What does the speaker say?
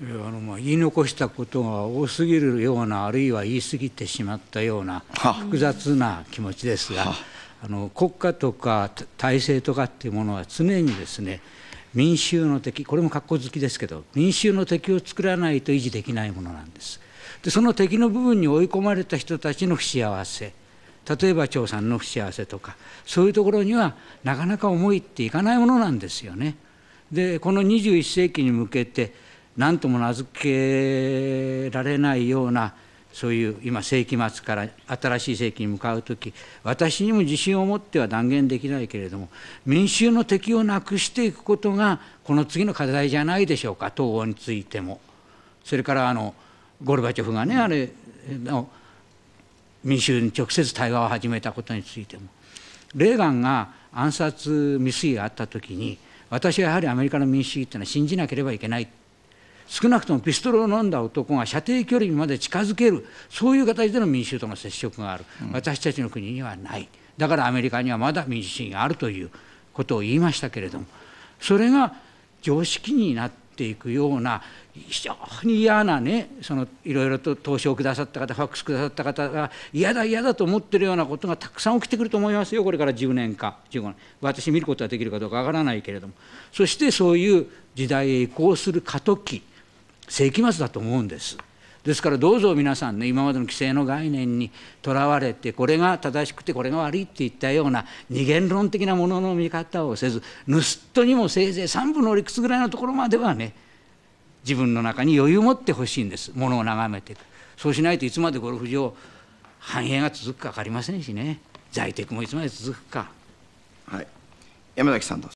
あのまあ言い残したことが多すぎるようなあるいは言い過ぎてしまったような複雑な気持ちですがあの国家とか体制とかっていうものは常にですね民衆の敵これも格好好きですけど民衆の敵を作らないと維持できないものなんですでその敵の部分に追い込まれた人たちの不幸せ例えば張さんの不幸せとかそういうところにはなかなか思いっていかないものなんですよねでこの21世紀に向けて何とも名付けられないようなそういう今世紀末から新しい世紀に向かう時私にも自信を持っては断言できないけれども民衆の敵をなくしていくことがこの次の課題じゃないでしょうか統合についても。それからあのゴルバチョフがねあれの民衆に直接対話を始めたことについてもレーガンが暗殺未遂があった時に私はやはりアメリカの民主主義っていうのは信じなければいけない少なくともピストルを飲んだ男が射程距離まで近づけるそういう形での民衆との接触がある、うん、私たちの国にはないだからアメリカにはまだ民主主義があるということを言いましたけれどもそれが常識になっていくような非常に嫌なねそのいろいろと投資をくださった方ファックスくださった方が嫌だ嫌だと思ってるようなことがたくさん起きてくると思いますよこれから10年か15年私見ることができるかどうかわからないけれどもそしてそういう時代へ移行する過渡期世紀末だと思うんです。ですからどうぞ皆さんね今までの規制の概念にとらわれてこれが正しくてこれが悪いっていったような二元論的なものの見方をせず盗っ人にもせいぜい3分の理屈ぐらいのところまではね自分の中に余裕を持ってほしいんですものを眺めていくそうしないといつまでゴルフ場繁栄が続くか分かりませんしね在宅もいつまで続くか。はい、山崎さん